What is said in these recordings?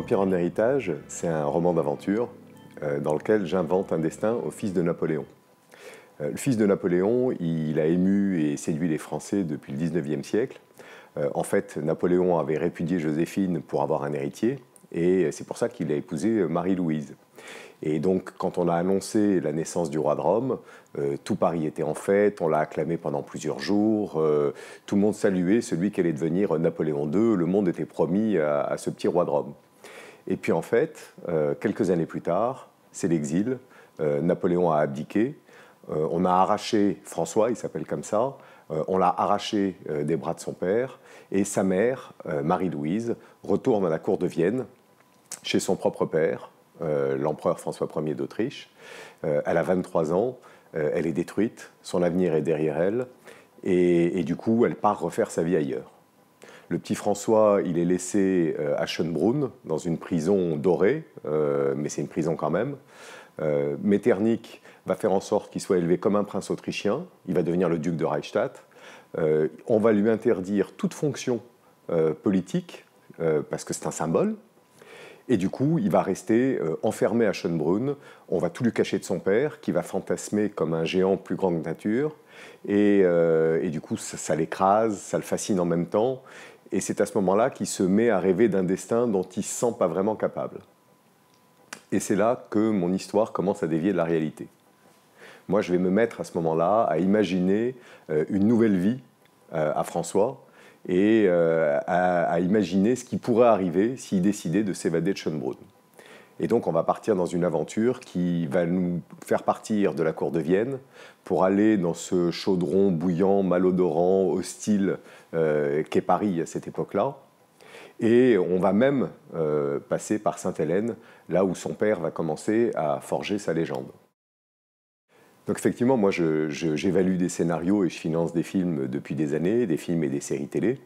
Empire en héritage, c'est un roman d'aventure euh, dans lequel j'invente un destin au fils de Napoléon. Euh, le fils de Napoléon, il a ému et séduit les Français depuis le 19e siècle. Euh, en fait, Napoléon avait répudié Joséphine pour avoir un héritier, et c'est pour ça qu'il a épousé Marie-Louise. Et donc, quand on a annoncé la naissance du roi de Rome, tout Paris était en fête, on l'a acclamé pendant plusieurs jours, tout le monde saluait celui qui allait devenir Napoléon II, le monde était promis à ce petit roi de Rome. Et puis en fait, euh, quelques années plus tard, c'est l'exil. Euh, Napoléon a abdiqué. Euh, on a arraché François, il s'appelle comme ça. on l'a arraché des bras de son père. Et sa mère, Marie-Louise, retourne à la cour de Vienne, chez son propre père, l'empereur François Ier d'Autriche. elle a 23 ans, elle est détruite, son avenir est derrière elle. et du coup, elle part refaire sa vie ailleurs. Le petit François, il est laissé euh, à Schönbrunn, dans une prison dorée, euh, mais c'est une prison quand même. Euh, Metternich va faire en sorte qu'il soit élevé comme un prince autrichien, il va devenir le duc de Reichstadt. on va lui interdire toute fonction politique, parce que c'est un symbole, et du coup, il va rester enfermé à Schönbrunn. On va tout lui cacher de son père, qui va fantasmer comme un géant plus grand que nature. Et, du coup, ça l'écrase, ça le fascine en même temps. Et c'est à ce moment-là qu'il se met à rêver d'un destin dont il ne se sent pas vraiment capable. Et c'est là que mon histoire commence à dévier de la réalité. Moi, je vais me mettre à ce moment-là à imaginer euh, une nouvelle vie euh, à François et euh, à, imaginer ce qui pourrait arriver s'il décidait de s'évader de Schönbrunn. Et donc, on va partir dans une aventure qui va nous faire partir de la cour de Vienne pour aller dans ce chaudron bouillant, malodorant, hostile euh, qu'est Paris à cette époque-là. Et on va même euh, passer par Sainte-Hélène, là où son père va commencer à forger sa légende. Donc effectivement, moi j'évalue des scénarios et je finance des films depuis des années, des films et des séries télé.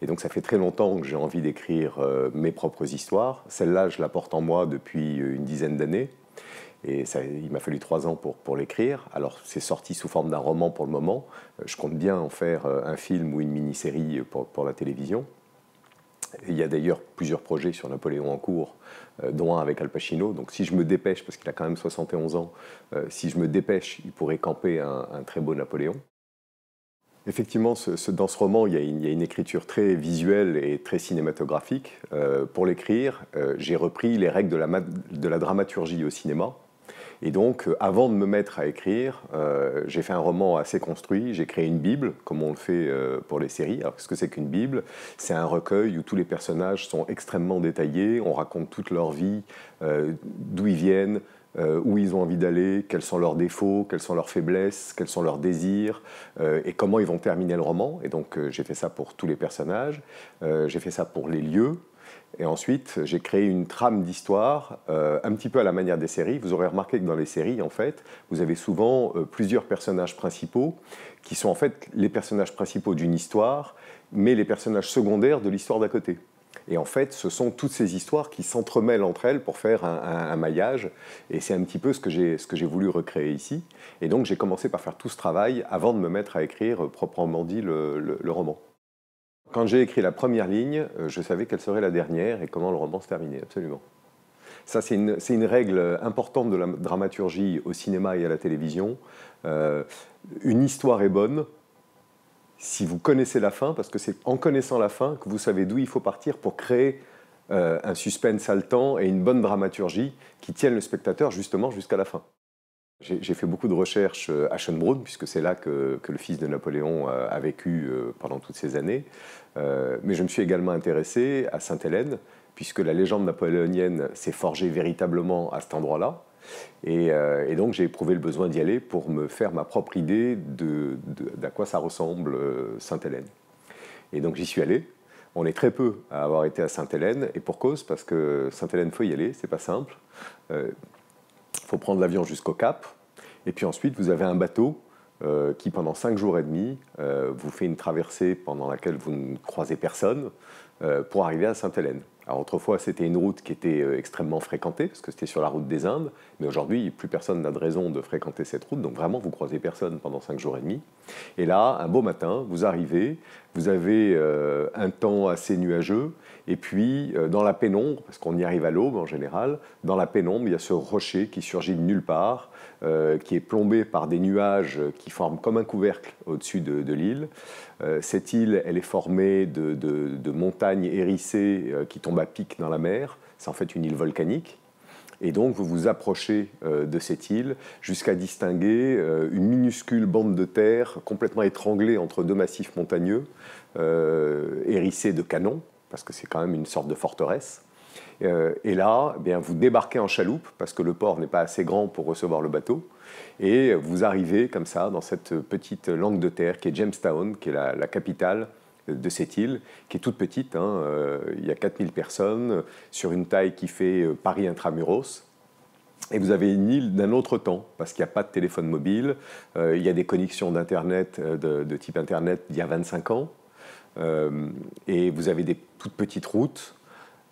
Et donc ça fait très longtemps que j'ai envie d'écrire euh, mes propres histoires. Celle-là, je la porte en moi depuis euh, une dizaine d'années. Et il m'a fallu trois ans pour, l'écrire. Alors c'est sorti sous forme d'un roman pour le moment. Euh, je compte bien en faire un film ou une mini-série pour la télévision. Il y a d'ailleurs plusieurs projets sur Napoléon en cours, euh, dont un avec Al Pacino. Donc si je me dépêche, parce qu'il a quand même 71 ans, euh, si je me dépêche, il pourrait camper un, très beau Napoléon. Effectivement, ce, dans ce roman, il y, a une, écriture très visuelle et très cinématographique. Euh, pour l'écrire, j'ai repris les règles de la, dramaturgie au cinéma, et donc, euh, avant de me mettre à écrire, euh, j'ai fait un roman assez construit, j'ai créé une Bible, comme on le fait euh, pour les séries. Alors, qu'est-ce que c'est qu'une Bible C'est un recueil où tous les personnages sont extrêmement détaillés, on raconte toute leur vie, d'où ils viennent, où ils ont envie d'aller, quels sont leurs défauts, quelles sont leurs faiblesses, quels sont leurs désirs, et comment ils vont terminer le roman. Et donc j'ai fait ça pour tous les personnages, j'ai fait ça pour les lieux, et ensuite, j'ai créé une trame d'histoire, euh, un petit peu à la manière des séries. Vous aurez remarqué que dans les séries, en fait, vous avez souvent euh, plusieurs personnages principaux qui sont en fait les personnages principaux d'une histoire, mais les personnages secondaires de l'histoire d'à côté. Et en fait, ce sont toutes ces histoires qui s'entremêlent entre elles pour faire un, maillage. Et c'est un petit peu ce que j'ai voulu recréer ici. Et donc, j'ai commencé par faire tout ce travail avant de me mettre à écrire euh, proprement dit le roman. Quand j'ai écrit la première ligne, euh, je savais quelle serait la dernière et comment le roman se terminait, absolument. Ça, c'est une, règle importante de la dramaturgie au cinéma et à la télévision. Euh, une histoire est bonne si vous connaissez la fin, parce que c'est en connaissant la fin que vous savez d'où il faut partir pour créer euh, un suspense haletant et une bonne dramaturgie qui tiennent le spectateur justement jusqu'à la fin. J'ai fait beaucoup de recherches euh, à Schönbrunn, puisque c'est là que, le fils de Napoléon euh, a vécu euh, pendant toutes ces années. Mais je me suis également intéressé à Sainte-Hélène, puisque la légende napoléonienne s'est forgée véritablement à cet endroit-là. Et, donc j'ai éprouvé le besoin d'y aller pour me faire ma propre idée d'à quoi ça ressemble Sainte-Hélène. Et donc j'y suis allé, on est très peu à avoir été à Sainte-Hélène, et pour cause, parce que Sainte-Hélène, faut y aller, c'est pas simple. Il faut prendre l'avion jusqu'au Cap, et puis ensuite, vous avez un bateau euh, qui, pendant cinq jours et demi, euh, vous fait une traversée pendant laquelle vous ne croisez personne euh, pour arriver à Sainte-Hélène autrefois, c'était une route qui était euh, extrêmement fréquentée, parce que c'était sur la route des Indes, mais aujourd'hui, plus personne n'a de raison de fréquenter cette route, donc vraiment, vous croisez personne pendant cinq jours et demi. Et là, un beau matin, vous arrivez, vous avez euh, un temps assez nuageux, et puis euh, dans la pénombre, parce qu'on y arrive à l'aube en général, dans la pénombre, il y a ce rocher qui surgit de nulle part, qui est plombé par des nuages qui forment comme un couvercle au-dessus de, l'île. cette île, elle est formée de montagnes hérissées qui tombent à pic dans la mer. C'est en fait une île volcanique. Et donc vous vous approchez euh, de cette île jusqu'à distinguer euh, une minuscule bande de terre complètement étranglée entre deux massifs montagneux, euh, hérissés de canons, parce que c'est quand même une sorte de forteresse. et là, eh bien, vous débarquez en chaloupe, parce que le port n'est pas assez grand pour recevoir le bateau, et vous arrivez comme ça dans cette petite langue de terre qui est Jamestown, qui est la capitale de cette île, qui est toute petite. Hein, euh, il y a 4000 personnes sur une taille qui fait euh, Paris intramuros. Et vous avez une île d'un autre temps, parce qu'il n'y a pas de téléphone mobile, euh, il y a des connexions d'Internet, de, type Internet d'il y a 25 ans, et vous avez des toutes petites routes.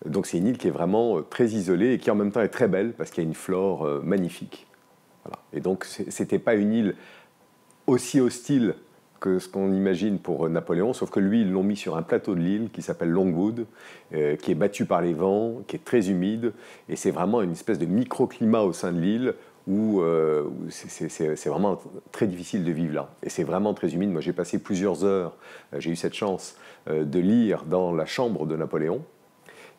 Donc c'est une île qui est vraiment très isolée et qui en même temps est très belle, parce qu'il y a une flore magnifique. Et donc ce n'était pas une île aussi hostile que ce qu'on imagine pour euh, Napoléon, sauf que lui, ils l'ont mis sur un plateau de l'île qui s'appelle Longwood, euh, qui est battu par les vents, qui est très humide, et c'est vraiment une espèce de microclimat au sein de l'île où euh, c'est vraiment très difficile de vivre là. Et c'est vraiment très humide. Moi, j'ai passé plusieurs heures, j'ai eu cette chance de lire dans la chambre de Napoléon,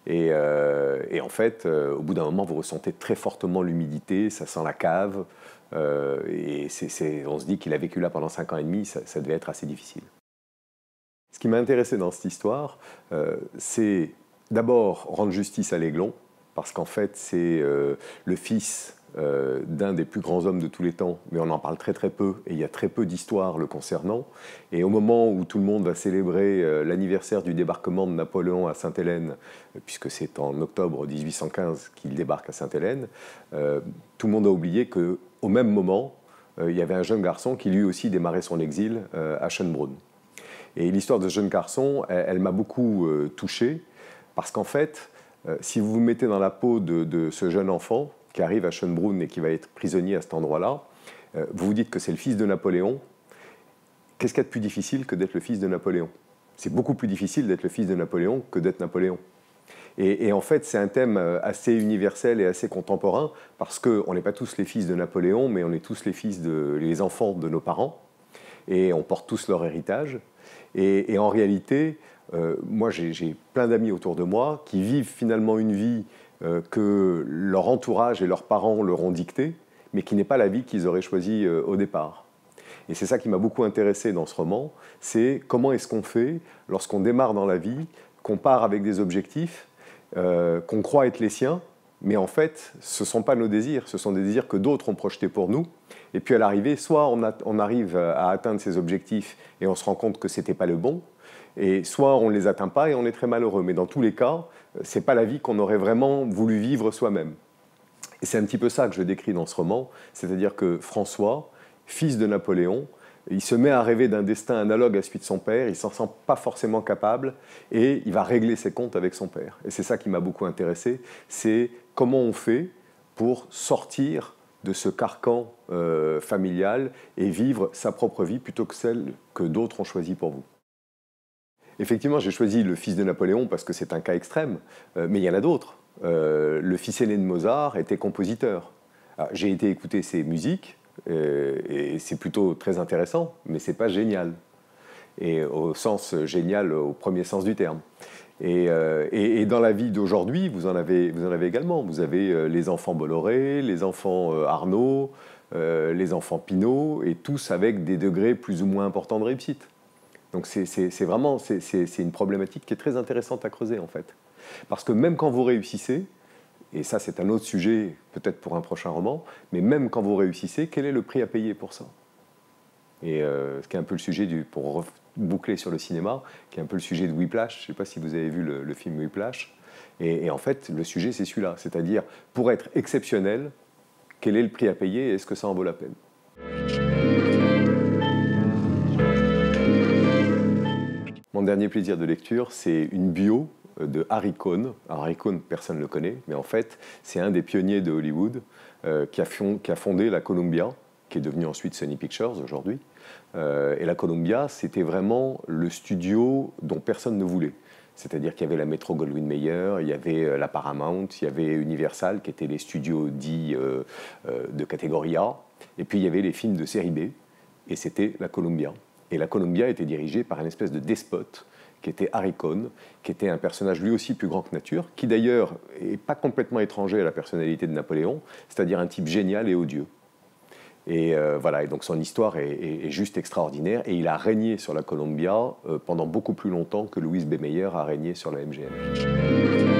et, en fait, au bout d'un moment, vous ressentez très fortement l'humidité, ça sent la cave, euh, et on se dit qu'il a vécu là pendant 5 ans et demi, ça, devait être assez difficile. Ce qui m'a intéressé dans cette histoire, euh, c'est d'abord rendre justice à l'Aiglon, parce qu'en fait, c'est euh, le fils d'un des plus grands hommes de tous les temps, mais on en parle très très peu, et il y a très peu d'histoires le concernant. Et au moment où tout le monde va célébrer l'anniversaire du débarquement de Napoléon à Sainte-Hélène, puisque c'est en octobre 1815 qu'il débarque à Sainte-Hélène, tout le monde a oublié que au même moment, euh, il y avait un jeune garçon qui lui aussi démarrait son exil euh, à Schönbrunn. Et l'histoire de ce jeune garçon, elle, m'a beaucoup euh, touché, parce qu'en fait, si vous vous mettez dans la peau de, de, ce jeune enfant qui arrive à Schönbrunn et qui va être prisonnier à cet endroit-là, vous vous dites que c'est le fils de Napoléon. Qu'est-ce qu'il y a de plus difficile que d'être le fils de Napoléon C'est beaucoup plus difficile d'être le fils de Napoléon que d'être Napoléon. Et, en fait, c'est un thème euh, assez universel et assez contemporain, parce qu'on n'est pas tous les fils de Napoléon, mais on est tous les fils de, les enfants de nos parents, et on porte tous leur héritage. Et, en réalité, euh, moi, j'ai plein d'amis autour de moi qui vivent finalement une vie euh, que leur entourage et leurs parents leur ont dictée, mais qui n'est pas la vie qu'ils auraient choisie au départ. Et c'est ça qui m'a beaucoup intéressé dans ce roman, c'est comment est-ce qu'on fait lorsqu'on démarre dans la vie, qu'on part avec des objectifs, euh, qu'on croit être les siens, mais en fait, ce ne sont pas nos désirs, ce sont des désirs que d'autres ont projetés pour nous. Et puis à l'arrivée, soit on, arrive euh, à atteindre ces objectifs et on se rend compte que ce n'était pas le bon, et soit on ne les atteint pas et on est très malheureux. Mais dans tous les cas, euh, ce n'est pas la vie qu'on aurait vraiment voulu vivre soi-même. Et c'est un petit peu ça que je décris dans ce roman, c'est-à-dire que François, fils de Napoléon, il se met à rêver d'un destin analogue à celui de son père, il s'en sent pas forcément capable et il va régler ses comptes avec son père. Et c'est ça qui m'a beaucoup intéressé, c'est comment on fait pour sortir de ce carcan euh, familial et vivre sa propre vie plutôt que celle que d'autres ont choisie pour vous. Effectivement, j'ai choisi le fils de Napoléon parce que c'est un cas extrême, euh, mais il y en a d'autres. Euh, le fils aîné de Mozart était compositeur. Ah, j'ai été écouter ses musiques, euh, et c'est plutôt très intéressant, mais c'est pas génial. Et au sens génial, au premier sens du terme. Et, euh, dans la vie d'aujourd'hui, vous, en avez, vous en avez également. Vous avez euh, les enfants Bolloré, les enfants Arnaud, les enfants Pinault, et tous avec des degrés plus ou moins importants de réussite. Donc c'est vraiment c'est une problématique qui est très intéressante à creuser en fait. Parce que même quand vous réussissez, et ça c'est un autre sujet peut-être pour un prochain roman, mais même quand vous réussissez, quel est le prix à payer pour ça Et euh, ce qui est un peu le sujet du, pour boucler sur le cinéma, qui est un peu le sujet de Whiplash, je ne sais pas si vous avez vu le, film Whiplash, et, et en fait le sujet c'est celui-là, c'est-à-dire pour être exceptionnel, quel est le prix à payer et est-ce que ça en vaut la peine Mon dernier plaisir de lecture, c'est une bio euh, de Harry Cohn. Harry Cohn, personne ne le connaît, mais en fait, c'est un des pionniers de Hollywood euh, qui, a fondé la Columbia, qui est devenue ensuite Sony Pictures aujourd'hui. Euh, et la Columbia, c'était vraiment le studio dont personne ne voulait. C'est-à-dire qu'il y avait la Metro Goldwyn Mayer, il y avait la Paramount, il y avait Universal, qui étaient les studios dits de catégorie A, et puis il y avait les films de série B, et c'était la Columbia. Et la Columbia était dirigée par une espèce de despote qui était Harry Cohn, qui était un personnage lui aussi plus grand que nature, qui d'ailleurs est pas complètement étranger à la personnalité de Napoléon, c'est-à-dire un type génial et odieux. Et euh, voilà, et donc son histoire est, juste extraordinaire, et il a régné sur la Columbia euh, pendant beaucoup plus longtemps que Louise Bémeyer a régné sur la MGM.